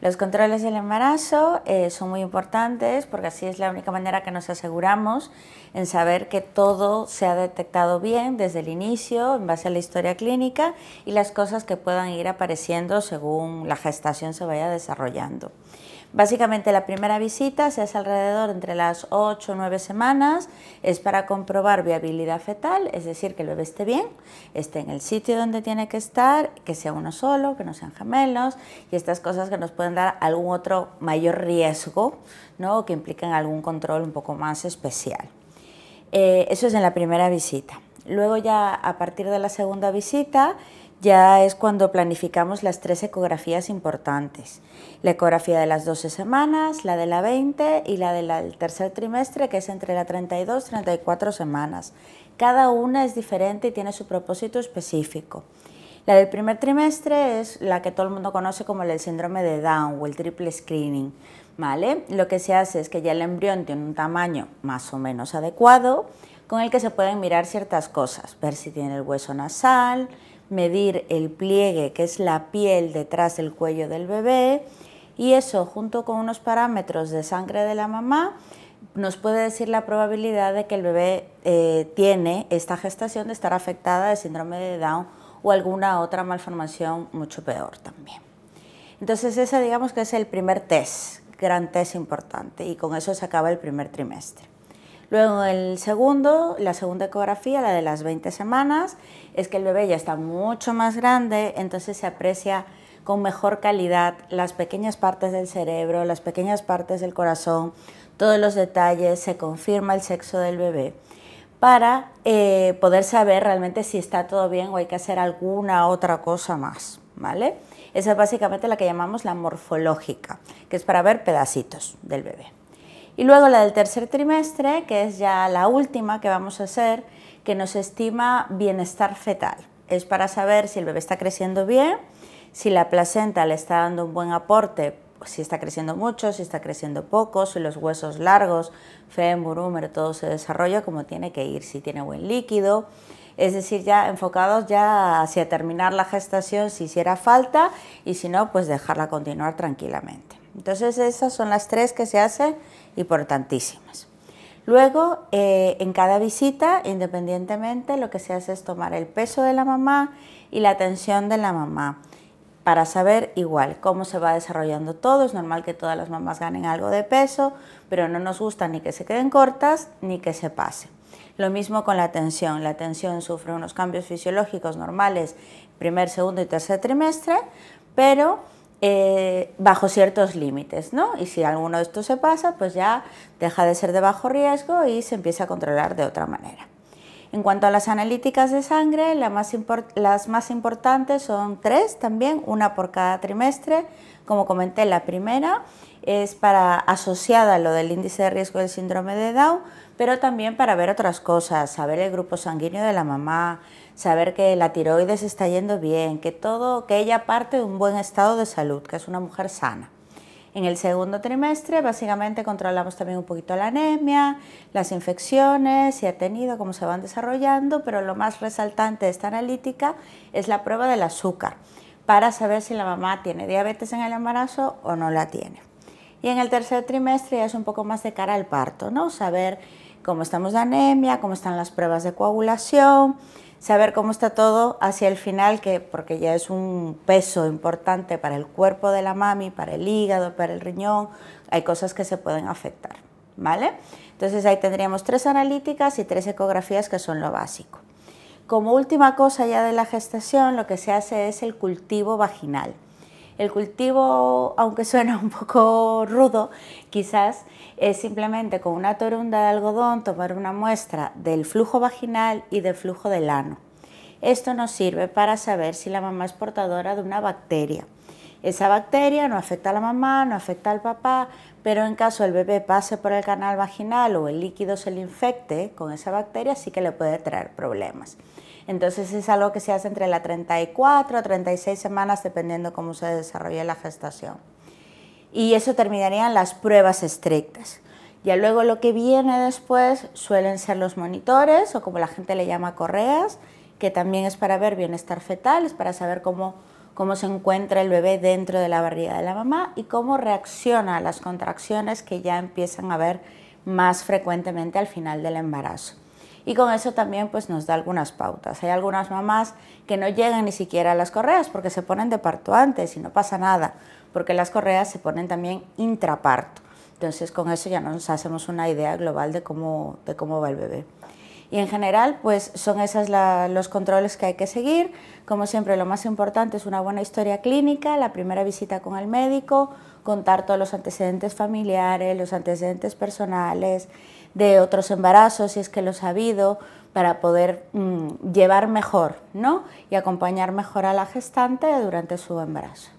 Los controles del embarazo eh, son muy importantes porque así es la única manera que nos aseguramos en saber que todo se ha detectado bien desde el inicio, en base a la historia clínica y las cosas que puedan ir apareciendo según la gestación se vaya desarrollando. Básicamente la primera visita se hace alrededor entre las 8 o 9 semanas, es para comprobar viabilidad fetal, es decir, que el bebé esté bien, esté en el sitio donde tiene que estar, que sea uno solo, que no sean gemelos y estas cosas que nos pueden dar algún otro mayor riesgo ¿no? o que impliquen algún control un poco más especial. Eh, eso es en la primera visita. Luego ya a partir de la segunda visita ya es cuando planificamos las tres ecografías importantes. La ecografía de las 12 semanas, la de la 20 y la del tercer trimestre, que es entre la 32 y 34 semanas. Cada una es diferente y tiene su propósito específico. La del primer trimestre es la que todo el mundo conoce como el síndrome de Down o el triple screening. ¿vale? Lo que se hace es que ya el embrión tiene un tamaño más o menos adecuado con el que se pueden mirar ciertas cosas, ver si tiene el hueso nasal, medir el pliegue que es la piel detrás del cuello del bebé y eso junto con unos parámetros de sangre de la mamá nos puede decir la probabilidad de que el bebé eh, tiene esta gestación de estar afectada de síndrome de Down o alguna otra malformación mucho peor también. Entonces ese digamos que es el primer test, gran test importante y con eso se acaba el primer trimestre. Luego el segundo, la segunda ecografía, la de las 20 semanas, es que el bebé ya está mucho más grande, entonces se aprecia con mejor calidad las pequeñas partes del cerebro, las pequeñas partes del corazón, todos los detalles, se confirma el sexo del bebé para eh, poder saber realmente si está todo bien o hay que hacer alguna otra cosa más, ¿vale? Esa es básicamente la que llamamos la morfológica, que es para ver pedacitos del bebé. Y luego la del tercer trimestre, que es ya la última que vamos a hacer, que nos estima bienestar fetal. Es para saber si el bebé está creciendo bien, si la placenta le está dando un buen aporte, si está creciendo mucho, si está creciendo poco, si los huesos largos, fémur, húmero, todo se desarrolla como tiene que ir, si tiene buen líquido. Es decir, ya enfocados ya hacia terminar la gestación si hiciera falta y si no, pues dejarla continuar tranquilamente. Entonces esas son las tres que se hacen, importantísimas. Luego, eh, en cada visita, independientemente, lo que se hace es tomar el peso de la mamá y la atención de la mamá para saber igual cómo se va desarrollando todo. Es normal que todas las mamás ganen algo de peso, pero no nos gusta ni que se queden cortas ni que se pase Lo mismo con la atención La atención sufre unos cambios fisiológicos normales primer, segundo y tercer trimestre, pero eh, bajo ciertos límites, ¿no? Y si alguno de estos se pasa, pues ya deja de ser de bajo riesgo y se empieza a controlar de otra manera. En cuanto a las analíticas de sangre, las más importantes son tres también, una por cada trimestre. Como comenté, la primera es para asociada a lo del índice de riesgo del síndrome de Down, pero también para ver otras cosas, saber el grupo sanguíneo de la mamá, saber que la tiroides está yendo bien, que todo, que ella parte de un buen estado de salud, que es una mujer sana. En el segundo trimestre, básicamente controlamos también un poquito la anemia, las infecciones, si ha tenido, cómo se van desarrollando, pero lo más resaltante de esta analítica es la prueba del azúcar para saber si la mamá tiene diabetes en el embarazo o no la tiene. Y en el tercer trimestre ya es un poco más de cara al parto, ¿no? Saber cómo estamos de anemia, cómo están las pruebas de coagulación, saber cómo está todo hacia el final, que, porque ya es un peso importante para el cuerpo de la mami, para el hígado, para el riñón, hay cosas que se pueden afectar, ¿vale? Entonces ahí tendríamos tres analíticas y tres ecografías que son lo básico. Como última cosa ya de la gestación, lo que se hace es el cultivo vaginal. El cultivo, aunque suena un poco rudo, quizás es simplemente con una torunda de algodón tomar una muestra del flujo vaginal y del flujo del ano. Esto nos sirve para saber si la mamá es portadora de una bacteria. Esa bacteria no afecta a la mamá, no afecta al papá, pero en caso el bebé pase por el canal vaginal o el líquido se le infecte con esa bacteria, sí que le puede traer problemas. Entonces es algo que se hace entre la 34 a 36 semanas, dependiendo cómo se desarrolle la gestación. Y eso terminarían las pruebas estrictas. Ya luego lo que viene después suelen ser los monitores o como la gente le llama correas, que también es para ver bienestar fetal, es para saber cómo, cómo se encuentra el bebé dentro de la barriga de la mamá y cómo reacciona a las contracciones que ya empiezan a ver más frecuentemente al final del embarazo y con eso también pues nos da algunas pautas. Hay algunas mamás que no llegan ni siquiera a las correas porque se ponen de parto antes y no pasa nada, porque las correas se ponen también intraparto. Entonces con eso ya nos hacemos una idea global de cómo, de cómo va el bebé. Y en general, pues son esos los controles que hay que seguir. Como siempre, lo más importante es una buena historia clínica, la primera visita con el médico, contar todos los antecedentes familiares, los antecedentes personales, de otros embarazos, si es que los ha habido, para poder mm, llevar mejor ¿no? y acompañar mejor a la gestante durante su embarazo.